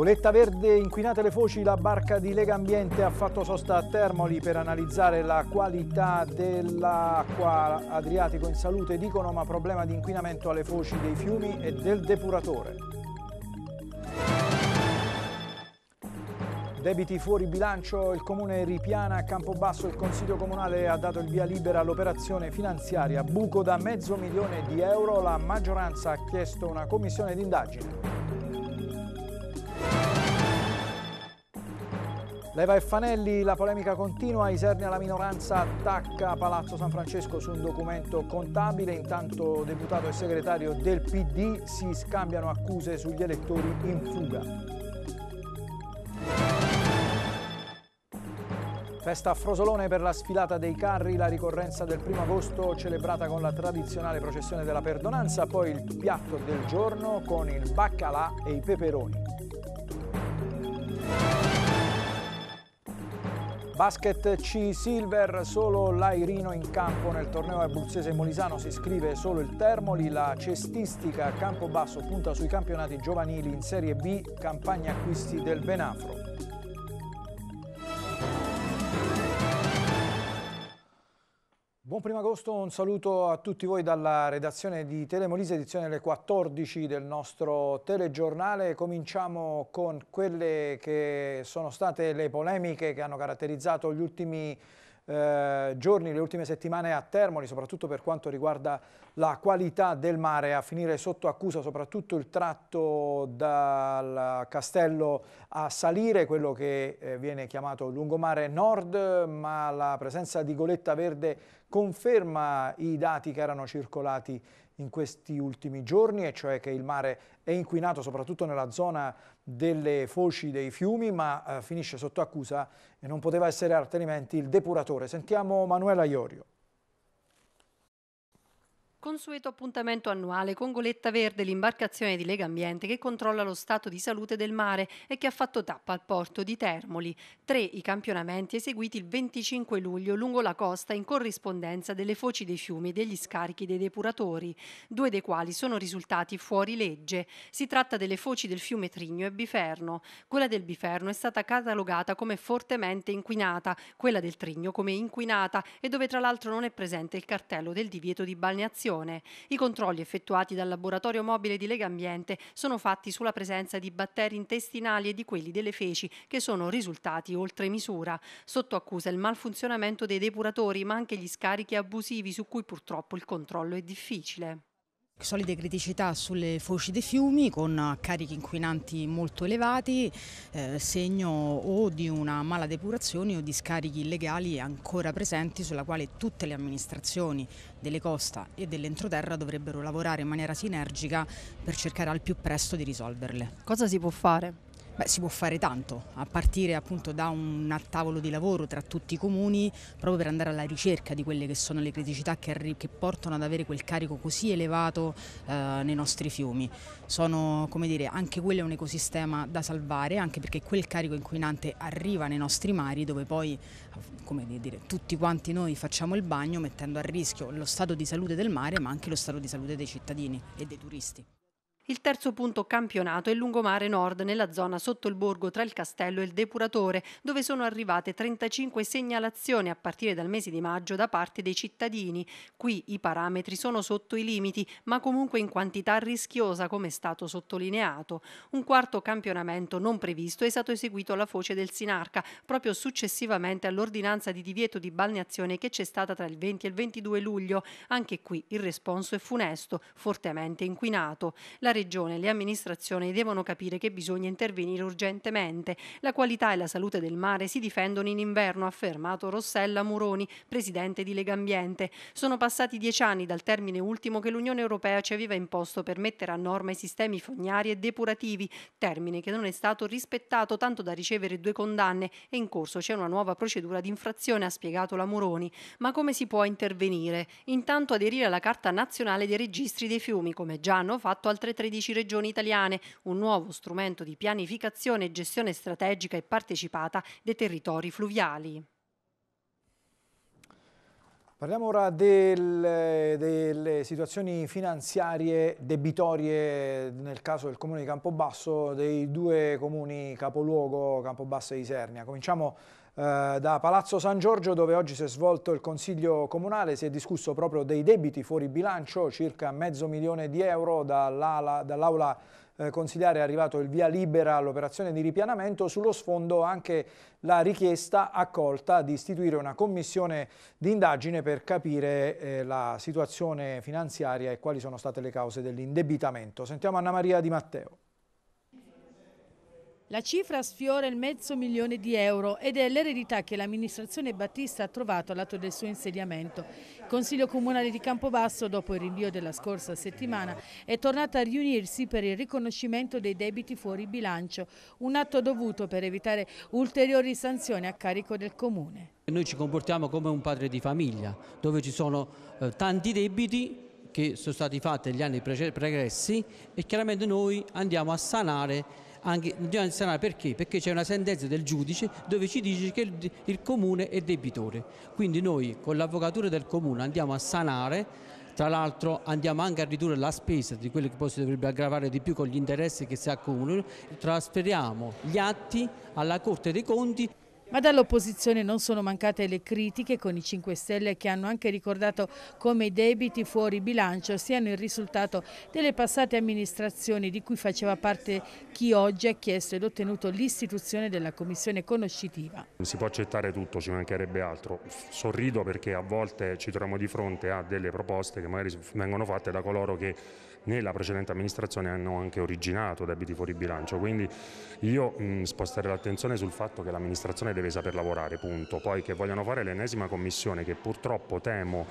Goletta verde, inquinate le foci, la barca di Lega Ambiente ha fatto sosta a Termoli per analizzare la qualità dell'acqua Adriatico in salute, dicono, ma problema di inquinamento alle foci dei fiumi e del depuratore. Debiti fuori bilancio, il comune ripiana a Campobasso, il consiglio comunale ha dato il via libera all'operazione finanziaria, buco da mezzo milione di euro, la maggioranza ha chiesto una commissione d'indagine. Leva e Fanelli, la polemica continua, Isernia la minoranza attacca Palazzo San Francesco su un documento contabile, intanto deputato e segretario del PD si scambiano accuse sugli elettori in fuga. Festa a Frosolone per la sfilata dei carri, la ricorrenza del primo agosto celebrata con la tradizionale processione della perdonanza, poi il piatto del giorno con il baccalà e i peperoni. Basket C Silver, solo l'Airino in campo nel torneo abruzzese molisano si iscrive solo il Termoli, la cestistica Campobasso punta sui campionati giovanili in Serie B, campagna acquisti del Benafro. Buon primo agosto, un saluto a tutti voi dalla redazione di Telemolise, edizione alle 14 del nostro telegiornale. Cominciamo con quelle che sono state le polemiche che hanno caratterizzato gli ultimi eh, giorni, le ultime settimane a Termoli, soprattutto per quanto riguarda la qualità del mare, a finire sotto accusa soprattutto il tratto dal castello a salire, quello che eh, viene chiamato lungomare nord, ma la presenza di goletta verde conferma i dati che erano circolati in questi ultimi giorni, e cioè che il mare è inquinato soprattutto nella zona delle foci dei fiumi, ma eh, finisce sotto accusa e non poteva essere altrimenti il depuratore. Sentiamo Manuela Iorio. Consueto appuntamento annuale con Goletta Verde, l'imbarcazione di Lega Ambiente che controlla lo stato di salute del mare e che ha fatto tappa al porto di Termoli. Tre i campionamenti eseguiti il 25 luglio lungo la costa in corrispondenza delle foci dei fiumi e degli scarichi dei depuratori, due dei quali sono risultati fuori legge. Si tratta delle foci del fiume Trigno e Biferno. Quella del Biferno è stata catalogata come fortemente inquinata, quella del Trigno come inquinata e dove tra l'altro non è presente il cartello del divieto di balneazione produzione. I controlli effettuati dal laboratorio mobile di Lega Ambiente sono fatti sulla presenza di batteri intestinali e di quelli delle feci, che sono risultati oltre misura. Sotto accusa il malfunzionamento dei depuratori, ma anche gli scarichi abusivi su cui purtroppo il controllo è difficile. Solide criticità sulle foci dei fiumi con carichi inquinanti molto elevati, eh, segno o di una mala depurazione o di scarichi illegali ancora presenti sulla quale tutte le amministrazioni delle costa e dell'entroterra dovrebbero lavorare in maniera sinergica per cercare al più presto di risolverle. Cosa si può fare? Beh, si può fare tanto, a partire appunto da un tavolo di lavoro tra tutti i comuni, proprio per andare alla ricerca di quelle che sono le criticità che, che portano ad avere quel carico così elevato eh, nei nostri fiumi. Sono, come dire, anche quello è un ecosistema da salvare, anche perché quel carico inquinante arriva nei nostri mari dove poi, come dire, tutti quanti noi facciamo il bagno mettendo a rischio lo stato di salute del mare ma anche lo stato di salute dei cittadini e dei turisti. Il terzo punto campionato è il lungomare nord, nella zona sotto il borgo tra il castello e il depuratore, dove sono arrivate 35 segnalazioni a partire dal mese di maggio da parte dei cittadini. Qui i parametri sono sotto i limiti, ma comunque in quantità rischiosa, come è stato sottolineato. Un quarto campionamento non previsto è stato eseguito alla foce del Sinarca, proprio successivamente all'ordinanza di divieto di balneazione che c'è stata tra il 20 e il 22 luglio. Anche qui il responso è funesto, fortemente inquinato. La Regione e le amministrazioni devono capire che bisogna intervenire urgentemente. La qualità e la salute del mare si difendono in inverno, ha affermato Rossella Muroni, presidente di Lega Ambiente. Sono passati dieci anni dal termine ultimo che l'Unione Europea ci aveva imposto per mettere a norma i sistemi fognari e depurativi, termine che non è stato rispettato tanto da ricevere due condanne e in corso c'è una nuova procedura di infrazione, ha spiegato la Muroni. Ma come si può intervenire? Intanto aderire alla Carta Nazionale dei Registri dei Fiumi, come già hanno fatto altre 13 13 regioni italiane, un nuovo strumento di pianificazione gestione strategica e partecipata dei territori fluviali. Parliamo ora del, delle situazioni finanziarie debitorie nel caso del comune di Campobasso, dei due comuni capoluogo Campobasso e Isernia. Cominciamo eh, da Palazzo San Giorgio dove oggi si è svolto il Consiglio Comunale, si è discusso proprio dei debiti fuori bilancio, circa mezzo milione di euro dall'aula dall eh, consigliare è arrivato il via libera all'operazione di ripianamento, sullo sfondo anche la richiesta accolta di istituire una commissione d'indagine per capire eh, la situazione finanziaria e quali sono state le cause dell'indebitamento. Sentiamo Anna Maria Di Matteo. La cifra sfiora il mezzo milione di euro ed è l'eredità che l'amministrazione Battista ha trovato all'atto del suo insediamento. Il Consiglio Comunale di Campobasso, dopo il rinvio della scorsa settimana, è tornato a riunirsi per il riconoscimento dei debiti fuori bilancio, un atto dovuto per evitare ulteriori sanzioni a carico del Comune. Noi ci comportiamo come un padre di famiglia, dove ci sono eh, tanti debiti che sono stati fatti negli anni pregressi e chiaramente noi andiamo a sanare anche in perché? Perché c'è una sentenza del giudice dove ci dice che il, il comune è debitore. Quindi noi con l'avvocatura del comune andiamo a sanare tra l'altro andiamo anche a ridurre la spesa di quello che poi si dovrebbe aggravare di più con gli interessi che si accumulano, trasferiamo gli atti alla Corte dei Conti ma dall'opposizione non sono mancate le critiche con i 5 Stelle che hanno anche ricordato come i debiti fuori bilancio siano il risultato delle passate amministrazioni di cui faceva parte chi oggi ha chiesto ed ottenuto l'istituzione della commissione conoscitiva. Non Si può accettare tutto, ci mancherebbe altro. Sorrido perché a volte ci troviamo di fronte a delle proposte che magari vengono fatte da coloro che né la precedente amministrazione hanno anche originato debiti fuori bilancio, quindi io mh, sposterei l'attenzione sul fatto che l'amministrazione deve saper lavorare, punto. Poi che vogliano fare l'ennesima commissione che purtroppo temo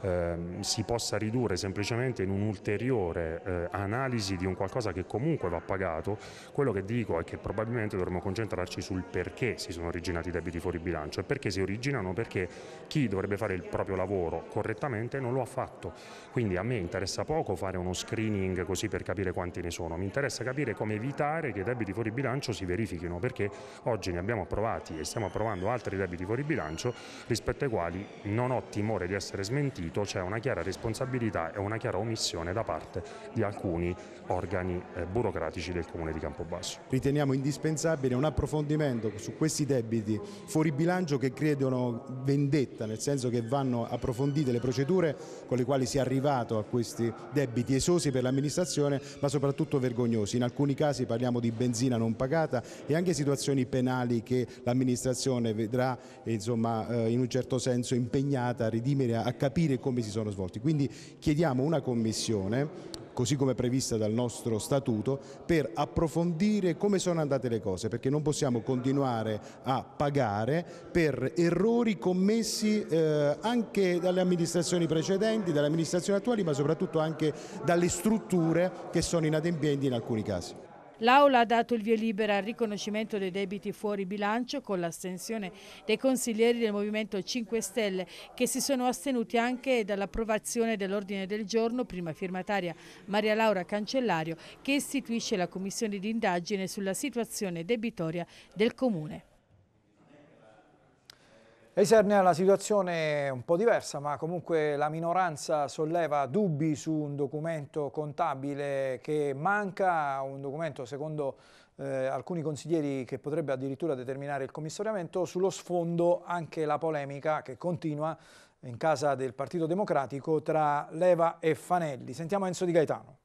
Ehm, si possa ridurre semplicemente in un'ulteriore eh, analisi di un qualcosa che comunque va pagato, quello che dico è che probabilmente dovremmo concentrarci sul perché si sono originati i debiti fuori bilancio e perché si originano perché chi dovrebbe fare il proprio lavoro correttamente non lo ha fatto. Quindi a me interessa poco fare uno screening così per capire quanti ne sono, mi interessa capire come evitare che i debiti fuori bilancio si verifichino perché oggi ne abbiamo approvati e stiamo approvando altri debiti fuori bilancio rispetto ai quali non ho timore di essere smentiti sentito c'è una chiara responsabilità e una chiara omissione da parte di alcuni organi eh, burocratici del Comune di Campobasso. Riteniamo indispensabile un approfondimento su questi debiti fuori bilancio che credono vendetta, nel senso che vanno approfondite le procedure con le quali si è arrivato a questi debiti esosi per l'amministrazione, ma soprattutto vergognosi. In alcuni casi parliamo di benzina non pagata e anche situazioni penali che l'amministrazione vedrà insomma, eh, in un certo senso impegnata a ridimere, a capire come si sono svolti. Quindi chiediamo una commissione così come prevista dal nostro statuto, per approfondire come sono andate le cose, perché non possiamo continuare a pagare per errori commessi eh, anche dalle amministrazioni precedenti, dalle amministrazioni attuali, ma soprattutto anche dalle strutture che sono inadempienti in alcuni casi. L'Aula ha dato il via libera al riconoscimento dei debiti fuori bilancio con l'astensione dei consiglieri del Movimento 5 Stelle che si sono astenuti anche dall'approvazione dell'ordine del giorno prima firmataria Maria Laura Cancellario che istituisce la commissione d'indagine sulla situazione debitoria del Comune. Esernia la situazione è un po' diversa, ma comunque la minoranza solleva dubbi su un documento contabile che manca, un documento secondo eh, alcuni consiglieri che potrebbe addirittura determinare il commissariamento, sullo sfondo anche la polemica che continua in casa del Partito Democratico tra Leva e Fanelli. Sentiamo Enzo Di Gaetano.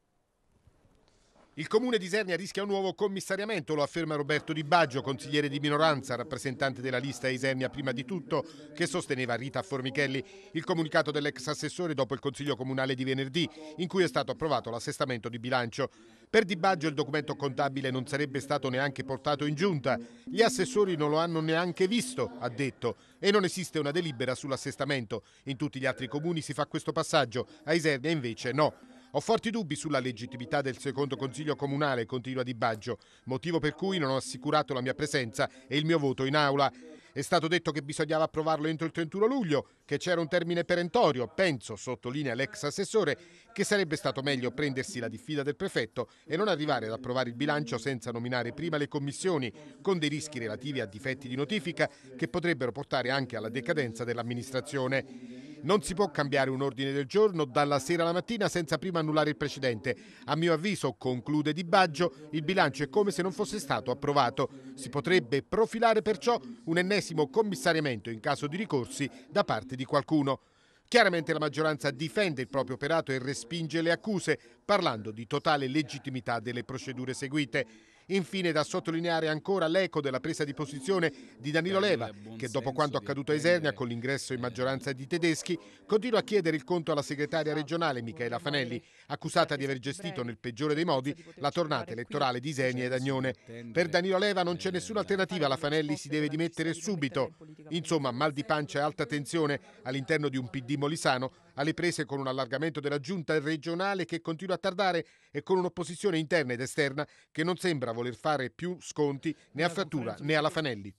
Il comune di Isernia rischia un nuovo commissariamento, lo afferma Roberto Di Baggio, consigliere di minoranza, rappresentante della lista Isernia prima di tutto, che sosteneva Rita Formichelli. Il comunicato dell'ex assessore dopo il consiglio comunale di venerdì, in cui è stato approvato l'assestamento di bilancio. Per Di Baggio il documento contabile non sarebbe stato neanche portato in giunta. Gli assessori non lo hanno neanche visto, ha detto, e non esiste una delibera sull'assestamento. In tutti gli altri comuni si fa questo passaggio, a Isernia invece no. Ho forti dubbi sulla legittimità del secondo consiglio comunale, continua Di Baggio, motivo per cui non ho assicurato la mia presenza e il mio voto in aula. È stato detto che bisognava approvarlo entro il 31 luglio, che c'era un termine perentorio. Penso, sottolinea l'ex assessore, che sarebbe stato meglio prendersi la diffida del prefetto e non arrivare ad approvare il bilancio senza nominare prima le commissioni, con dei rischi relativi a difetti di notifica che potrebbero portare anche alla decadenza dell'amministrazione. Non si può cambiare un ordine del giorno dalla sera alla mattina senza prima annullare il precedente. A mio avviso, conclude Di Baggio, il bilancio è come se non fosse stato approvato. Si potrebbe profilare perciò un ennesimo commissariamento in caso di ricorsi da parte di qualcuno. Chiaramente la maggioranza difende il proprio operato e respinge le accuse, parlando di totale legittimità delle procedure seguite. Infine da sottolineare ancora l'eco della presa di posizione di Danilo Leva, che dopo quanto accaduto a Isernia con l'ingresso in maggioranza di tedeschi, continua a chiedere il conto alla segretaria regionale Michela Fanelli, accusata di aver gestito nel peggiore dei modi la tornata elettorale di Isernia ed Agnone. Per Danilo Leva non c'è nessuna alternativa, la Fanelli si deve dimettere subito. Insomma, mal di pancia e alta tensione all'interno di un PD molisano alle prese con un allargamento della giunta regionale che continua a tardare e con un'opposizione interna ed esterna che non sembra voler fare più sconti né a Frattura né alla Fanelli.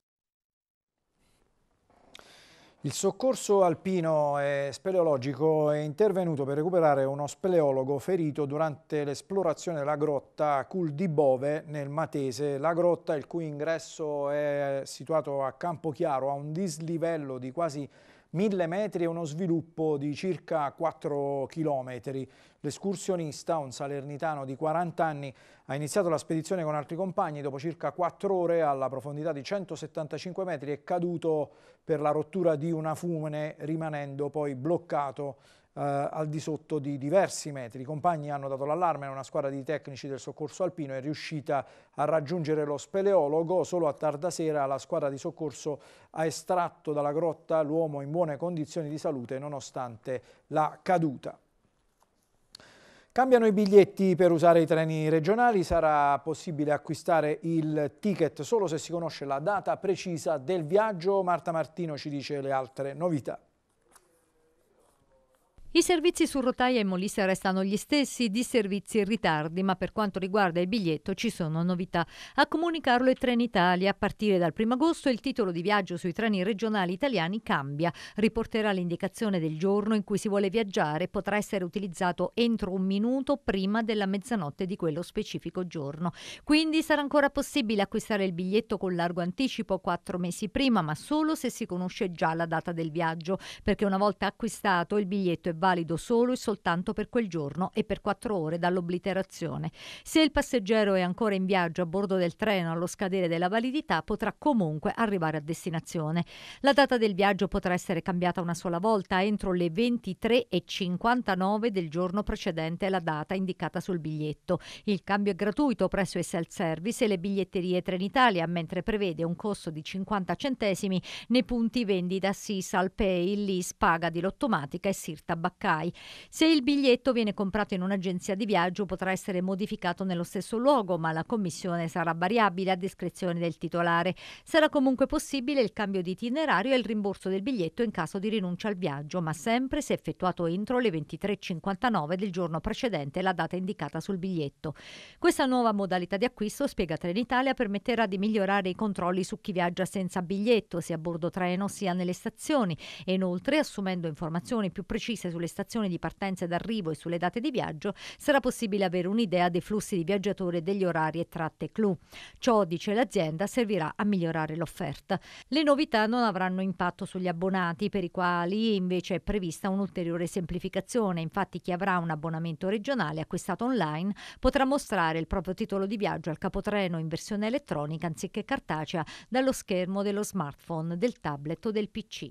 Il soccorso alpino e speleologico è intervenuto per recuperare uno speleologo ferito durante l'esplorazione della grotta Cul di Bove nel Matese. La grotta, il cui ingresso è situato a Campochiaro, ha un dislivello di quasi 1000 metri e uno sviluppo di circa 4 chilometri. L'escursionista, un salernitano di 40 anni, ha iniziato la spedizione con altri compagni. Dopo circa 4 ore, alla profondità di 175 metri, è caduto per la rottura di una fune, rimanendo poi bloccato eh, al di sotto di diversi metri. I compagni hanno dato l'allarme, una squadra di tecnici del soccorso alpino è riuscita a raggiungere lo speleologo. Solo a tarda sera la squadra di soccorso ha estratto dalla grotta l'uomo in buone condizioni di salute nonostante la caduta. Cambiano i biglietti per usare i treni regionali, sarà possibile acquistare il ticket solo se si conosce la data precisa del viaggio. Marta Martino ci dice le altre novità. I servizi su rotaia e Molise restano gli stessi, di servizi in ritardi, ma per quanto riguarda il biglietto ci sono novità. A comunicarlo è Trenitalia. A partire dal 1 agosto il titolo di viaggio sui treni regionali italiani cambia. Riporterà l'indicazione del giorno in cui si vuole viaggiare e potrà essere utilizzato entro un minuto prima della mezzanotte di quello specifico giorno. Quindi sarà ancora possibile acquistare il biglietto con largo anticipo quattro mesi prima, ma solo se si conosce già la data del viaggio, perché una volta acquistato il biglietto è valido solo e soltanto per quel giorno e per quattro ore dall'obliterazione. Se il passeggero è ancora in viaggio a bordo del treno allo scadere della validità, potrà comunque arrivare a destinazione. La data del viaggio potrà essere cambiata una sola volta entro le 23.59 del giorno precedente la data indicata sul biglietto. Il cambio è gratuito presso SL Service e le biglietterie Trenitalia, mentre prevede un costo di 50 centesimi nei punti vendita SISAL, Pay, LIS, Paga di Lottomatica e Sirta Baccano. Baccai. Se il biglietto viene comprato in un'agenzia di viaggio potrà essere modificato nello stesso luogo, ma la commissione sarà variabile a discrezione del titolare. Sarà comunque possibile il cambio di itinerario e il rimborso del biglietto in caso di rinuncia al viaggio, ma sempre se effettuato entro le 23.59 del giorno precedente la data indicata sul biglietto. Questa nuova modalità di acquisto, spiega Trenitalia, permetterà di migliorare i controlli su chi viaggia senza biglietto, sia a bordo treno sia nelle stazioni, e inoltre assumendo informazioni più precise sulle sulle stazioni di partenza ed arrivo e sulle date di viaggio, sarà possibile avere un'idea dei flussi di viaggiatori e degli orari e tratte clou. Ciò, dice l'azienda, servirà a migliorare l'offerta. Le novità non avranno impatto sugli abbonati, per i quali invece è prevista un'ulteriore semplificazione. Infatti chi avrà un abbonamento regionale acquistato online potrà mostrare il proprio titolo di viaggio al capotreno in versione elettronica anziché cartacea dallo schermo dello smartphone, del tablet o del PC.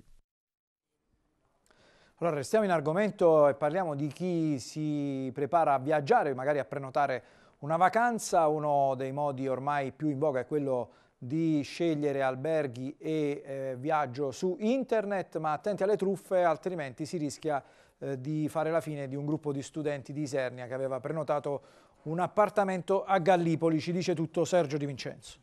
Allora restiamo in argomento e parliamo di chi si prepara a viaggiare, magari a prenotare una vacanza. Uno dei modi ormai più in voga è quello di scegliere alberghi e eh, viaggio su internet, ma attenti alle truffe, altrimenti si rischia eh, di fare la fine di un gruppo di studenti di Isernia che aveva prenotato un appartamento a Gallipoli. Ci dice tutto Sergio Di Vincenzo.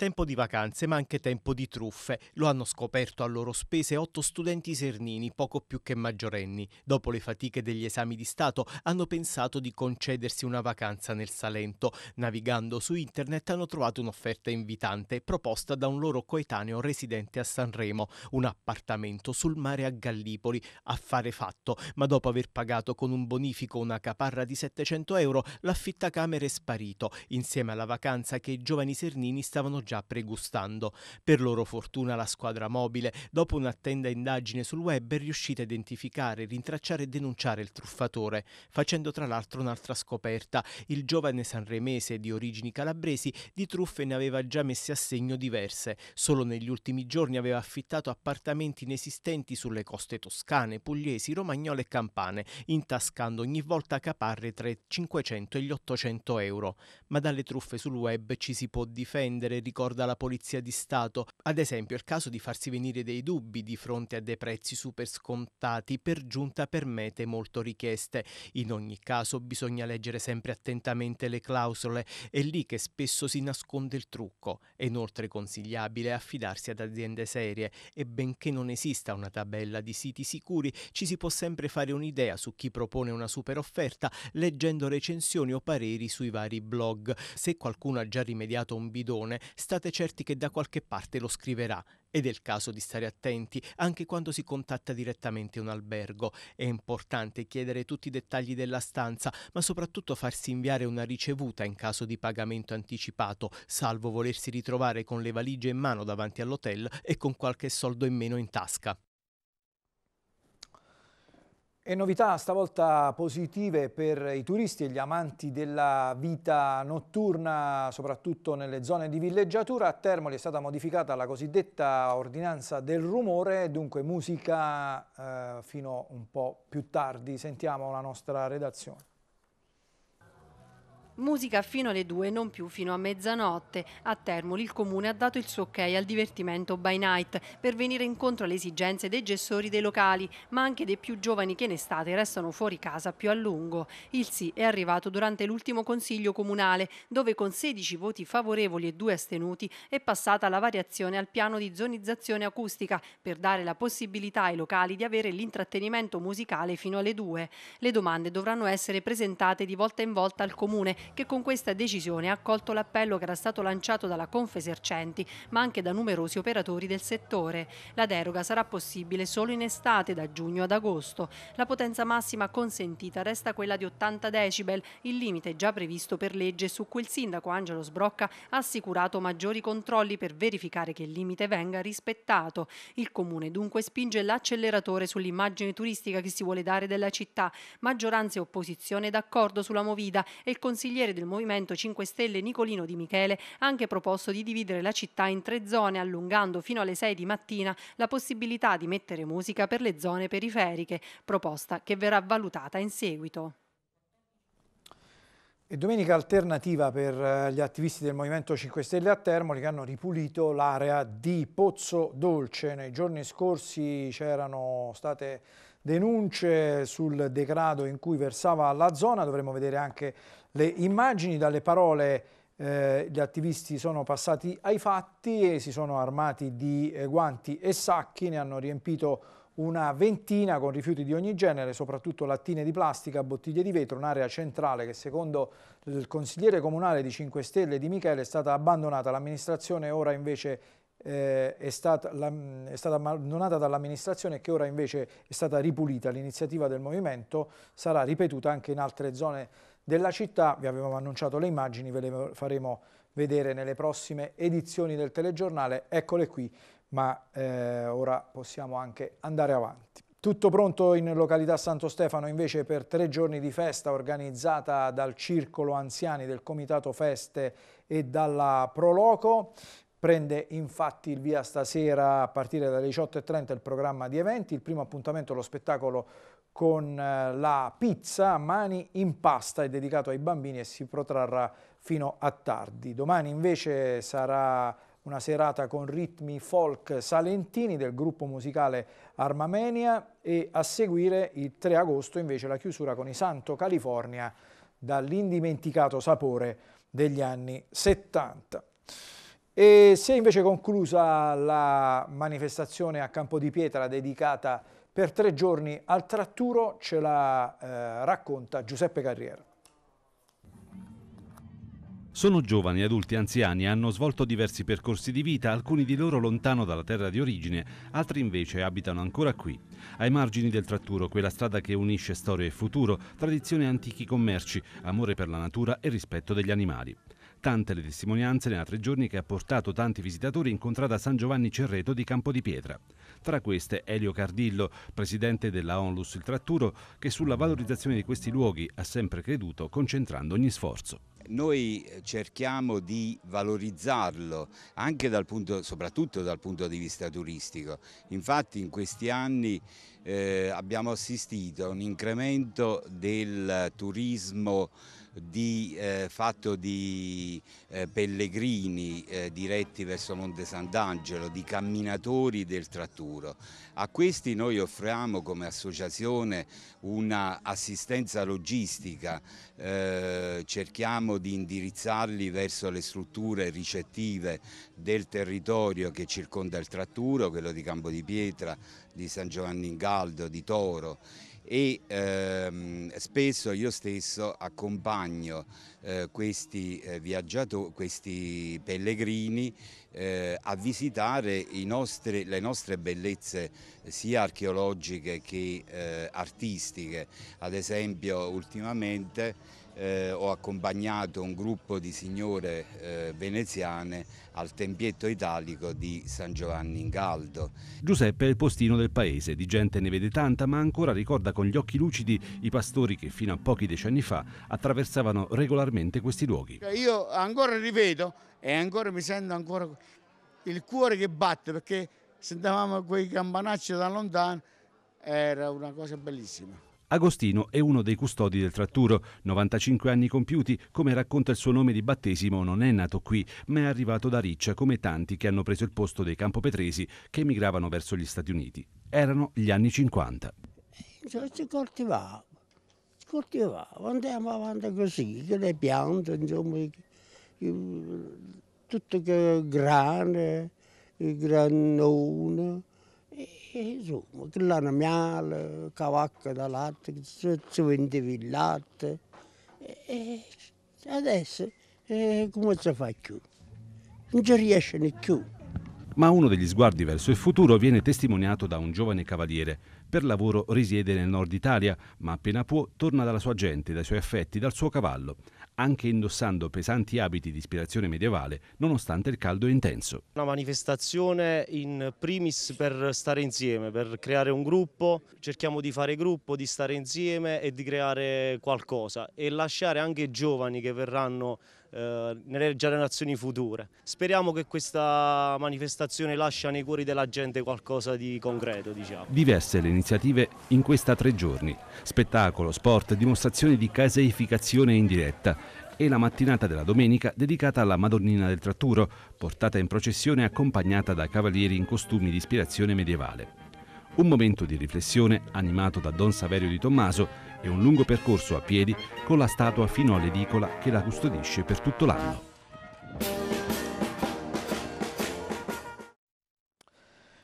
Tempo di vacanze ma anche tempo di truffe. Lo hanno scoperto a loro spese otto studenti sernini, poco più che maggiorenni. Dopo le fatiche degli esami di Stato hanno pensato di concedersi una vacanza nel Salento. Navigando su internet hanno trovato un'offerta invitante proposta da un loro coetaneo residente a Sanremo, un appartamento sul mare a Gallipoli, affare fatto, ma dopo aver pagato con un bonifico una caparra di 700 euro, l'affittacamere è sparito, insieme alla vacanza che i giovani sernini stavano già già pregustando. Per loro fortuna la squadra mobile, dopo un'attenta indagine sul web, è riuscita a identificare, rintracciare e denunciare il truffatore, facendo tra l'altro un'altra scoperta. Il giovane sanremese di origini calabresi di truffe ne aveva già messe a segno diverse. Solo negli ultimi giorni aveva affittato appartamenti inesistenti sulle coste toscane, pugliesi, romagnole e campane, intascando ogni volta caparre tra i 500 e gli 800 euro. Ma dalle truffe sul web ci si può difendere, ricordando ricorda la Polizia di Stato. Ad esempio, è il caso di farsi venire dei dubbi di fronte a dei prezzi super scontati, per giunta per mete molto richieste. In ogni caso, bisogna leggere sempre attentamente le clausole, è lì che spesso si nasconde il trucco. È inoltre consigliabile affidarsi ad aziende serie e benché non esista una tabella di siti sicuri, ci si può sempre fare un'idea su chi propone una super offerta leggendo recensioni o pareri sui vari blog. Se qualcuno ha già rimediato un bidone, state certi che da qualche parte lo scriverà ed è il caso di stare attenti anche quando si contatta direttamente un albergo. È importante chiedere tutti i dettagli della stanza, ma soprattutto farsi inviare una ricevuta in caso di pagamento anticipato, salvo volersi ritrovare con le valigie in mano davanti all'hotel e con qualche soldo in meno in tasca. E novità stavolta positive per i turisti e gli amanti della vita notturna, soprattutto nelle zone di villeggiatura. A Termoli è stata modificata la cosiddetta ordinanza del rumore, dunque musica eh, fino un po' più tardi. Sentiamo la nostra redazione. Musica fino alle 2, non più fino a mezzanotte. A Termoli il comune ha dato il suo ok al divertimento by night per venire incontro alle esigenze dei gestori dei locali, ma anche dei più giovani che in estate restano fuori casa più a lungo. Il sì è arrivato durante l'ultimo consiglio comunale, dove con 16 voti favorevoli e 2 astenuti è passata la variazione al piano di zonizzazione acustica per dare la possibilità ai locali di avere l'intrattenimento musicale fino alle 2. Le domande dovranno essere presentate di volta in volta al comune che con questa decisione ha accolto l'appello che era stato lanciato dalla Confesercenti, ma anche da numerosi operatori del settore. La deroga sarà possibile solo in estate, da giugno ad agosto. La potenza massima consentita resta quella di 80 decibel, il limite già previsto per legge su cui il sindaco Angelo Sbrocca ha assicurato maggiori controlli per verificare che il limite venga rispettato. Il comune dunque spinge l'acceleratore sull'immagine turistica che si vuole dare della città, maggioranza e opposizione d'accordo sulla movida e il consigliere consigliere del Movimento 5 Stelle Nicolino Di Michele ha anche proposto di dividere la città in tre zone, allungando fino alle 6 di mattina la possibilità di mettere musica per le zone periferiche, proposta che verrà valutata in seguito. E domenica alternativa per eh, gli attivisti del Movimento 5 Stelle a Termoli che hanno ripulito l'area di Pozzo Dolce. Nei giorni scorsi c'erano state denunce sul degrado in cui versava la zona, dovremo vedere anche le immagini, dalle parole eh, gli attivisti sono passati ai fatti e si sono armati di eh, guanti e sacchi, ne hanno riempito una ventina con rifiuti di ogni genere, soprattutto lattine di plastica, bottiglie di vetro, un'area centrale che secondo il consigliere comunale di 5 Stelle di Michele è stata abbandonata. L'amministrazione ora invece eh, è, stata, la, è, stata, abbandonata dall'amministrazione e che ora invece è stata ripulita. L'iniziativa del movimento sarà ripetuta anche in altre zone della città. Vi avevamo annunciato le immagini, ve le faremo vedere nelle prossime edizioni del telegiornale. Eccole qui, ma eh, ora possiamo anche andare avanti. Tutto pronto in località Santo Stefano invece per tre giorni di festa organizzata dal Circolo Anziani del Comitato Feste e dalla Proloco. Prende infatti il via stasera a partire dalle 18.30 il programma di eventi, il primo appuntamento è lo spettacolo con eh, la pizza Mani in pasta è dedicato ai bambini e si protrarrà fino a tardi. Domani invece sarà una serata con ritmi folk salentini del gruppo musicale Armamenia e a seguire il 3 agosto invece la chiusura con i Santo California dall'indimenticato sapore degli anni 70. E si è invece conclusa la manifestazione a Campo di Pietra dedicata per tre giorni al tratturo, ce la eh, racconta Giuseppe Carriera. Sono giovani, adulti, anziani, hanno svolto diversi percorsi di vita, alcuni di loro lontano dalla terra di origine, altri invece abitano ancora qui. Ai margini del tratturo, quella strada che unisce storia e futuro, tradizione e antichi commerci, amore per la natura e rispetto degli animali. Tante le testimonianze nella tre giorni che ha portato tanti visitatori incontrata a San Giovanni Cerreto di Campo di Pietra. Tra queste Elio Cardillo, presidente della Onlus Il Tratturo, che sulla valorizzazione di questi luoghi ha sempre creduto concentrando ogni sforzo noi cerchiamo di valorizzarlo anche dal punto, soprattutto dal punto di vista turistico. Infatti in questi anni eh, abbiamo assistito a un incremento del turismo di, eh, fatto di eh, pellegrini eh, diretti verso Monte Sant'Angelo, di camminatori del Tratturo. A questi noi offriamo come associazione un'assistenza logistica, eh, cerchiamo di indirizzarli verso le strutture ricettive del territorio che circonda il Tratturo, quello di Campo di Pietra, di San Giovanni in Galdo, di Toro e ehm, spesso io stesso accompagno eh, questi, eh, viaggiatori, questi pellegrini eh, a visitare nostri, le nostre bellezze eh, sia archeologiche che eh, artistiche, ad esempio ultimamente eh, ho accompagnato un gruppo di signore eh, veneziane al tempietto italico di San Giovanni in Caldo. Giuseppe è il postino del paese, di gente ne vede tanta, ma ancora ricorda con gli occhi lucidi i pastori che fino a pochi decenni fa attraversavano regolarmente questi luoghi. Cioè, io ancora rivedo e ancora mi sento ancora il cuore che batte perché sentavamo quei campanacci da lontano, era una cosa bellissima. Agostino è uno dei custodi del tratturo, 95 anni compiuti, come racconta il suo nome di battesimo, non è nato qui, ma è arrivato da Riccia come tanti che hanno preso il posto dei campopetresi che emigravano verso gli Stati Uniti. Erano gli anni 50. Si coltivava, si coltivava, andiamo avanti così, che le piante, insomma, tutto che grane, granone, Gesù, ma che l'hanno cavacca da latte, si vendeva il latte. E adesso eh, come si fa più? Non ci riesce più. Ma uno degli sguardi verso il futuro viene testimoniato da un giovane cavaliere. Per lavoro risiede nel nord Italia, ma appena può torna dalla sua gente, dai suoi affetti, dal suo cavallo anche indossando pesanti abiti di ispirazione medievale, nonostante il caldo intenso. Una manifestazione in primis per stare insieme, per creare un gruppo, cerchiamo di fare gruppo, di stare insieme e di creare qualcosa e lasciare anche i giovani che verranno eh, nelle generazioni future. Speriamo che questa manifestazione lascia nei cuori della gente qualcosa di concreto. Diciamo. Diverse le iniziative in questa tre giorni. Spettacolo, sport, dimostrazioni di caseificazione in diretta e la mattinata della domenica dedicata alla Madonnina del Tratturo, portata in processione accompagnata da cavalieri in costumi di ispirazione medievale. Un momento di riflessione animato da Don Saverio di Tommaso e un lungo percorso a piedi con la statua fino all'edicola che la custodisce per tutto l'anno.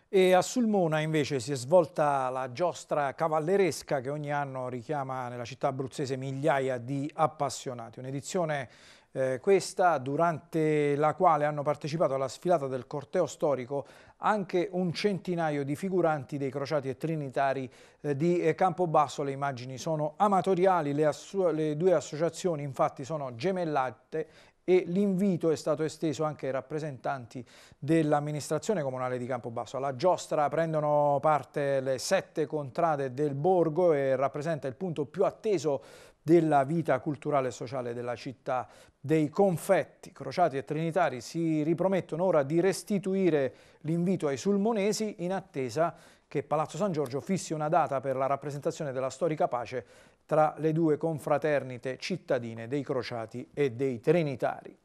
E a Sulmona invece si è svolta la giostra cavalleresca che ogni anno richiama nella città abruzzese migliaia di appassionati. Un'edizione eh, questa durante la quale hanno partecipato alla sfilata del corteo storico anche un centinaio di figuranti dei crociati e trinitari eh, di eh, Campobasso. Le immagini sono amatoriali, le, le due associazioni infatti sono gemellate e l'invito è stato esteso anche ai rappresentanti dell'amministrazione comunale di Campobasso. Alla giostra prendono parte le sette contrade del borgo e rappresenta il punto più atteso della vita culturale e sociale della città dei confetti. Crociati e Trinitari si ripromettono ora di restituire l'invito ai sulmonesi in attesa che Palazzo San Giorgio fissi una data per la rappresentazione della storica pace tra le due confraternite cittadine dei crociati e dei trinitari.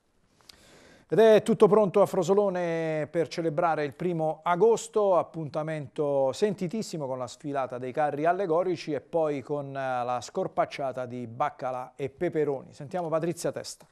Ed è tutto pronto a Frosolone per celebrare il primo agosto, appuntamento sentitissimo con la sfilata dei carri allegorici e poi con eh, la scorpacciata di baccalà e peperoni. Sentiamo Patrizia Testa.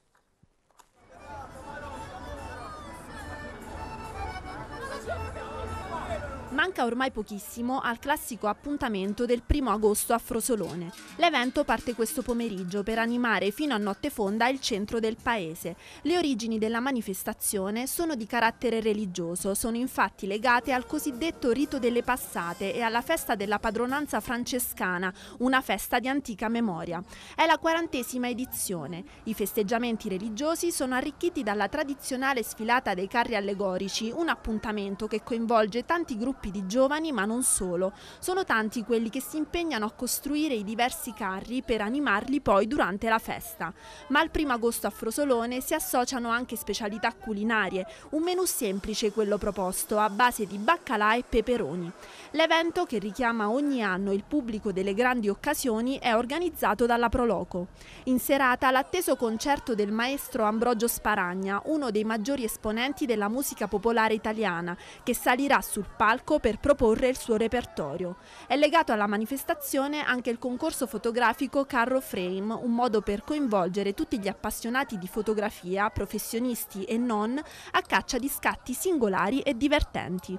Manca ormai pochissimo al classico appuntamento del primo agosto a Frosolone. L'evento parte questo pomeriggio per animare fino a notte fonda il centro del paese. Le origini della manifestazione sono di carattere religioso, sono infatti legate al cosiddetto rito delle passate e alla festa della padronanza francescana, una festa di antica memoria. È la quarantesima edizione. I festeggiamenti religiosi sono arricchiti dalla tradizionale sfilata dei carri allegorici, un appuntamento che coinvolge tanti gruppi campi di giovani, ma non solo. Sono tanti quelli che si impegnano a costruire i diversi carri per animarli poi durante la festa. Ma al primo agosto a Frosolone si associano anche specialità culinarie, un menù semplice quello proposto, a base di baccalà e peperoni. L'evento, che richiama ogni anno il pubblico delle grandi occasioni, è organizzato dalla Proloco. In serata l'atteso concerto del maestro Ambrogio Sparagna, uno dei maggiori esponenti della musica popolare italiana, che salirà sul palco per proporre il suo repertorio. È legato alla manifestazione anche il concorso fotografico Carro Frame, un modo per coinvolgere tutti gli appassionati di fotografia, professionisti e non, a caccia di scatti singolari e divertenti.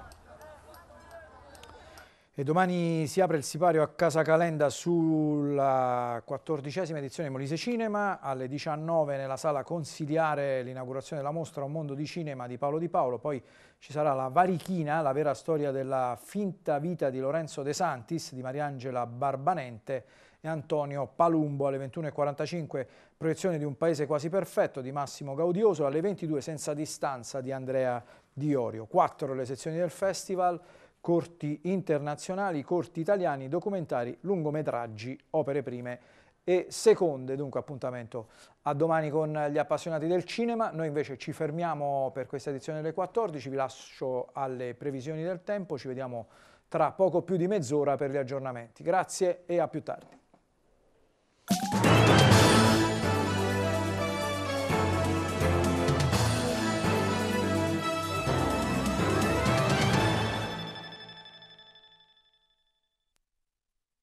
E domani si apre il sipario a Casa Calenda sulla quattordicesima edizione Molise Cinema, alle 19 nella sala consigliare l'inaugurazione della mostra Un mondo di cinema di Paolo Di Paolo, poi ci sarà la Varichina, la vera storia della finta vita di Lorenzo De Santis, di Mariangela Barbanente e Antonio Palumbo, alle 21.45 proiezione di Un paese quasi perfetto di Massimo Gaudioso, alle 22 Senza distanza di Andrea Diorio. Quattro le sezioni del festival corti internazionali, corti italiani, documentari, lungometraggi, opere prime e seconde. Dunque appuntamento a domani con gli appassionati del cinema. Noi invece ci fermiamo per questa edizione delle 14, vi lascio alle previsioni del tempo, ci vediamo tra poco più di mezz'ora per gli aggiornamenti. Grazie e a più tardi.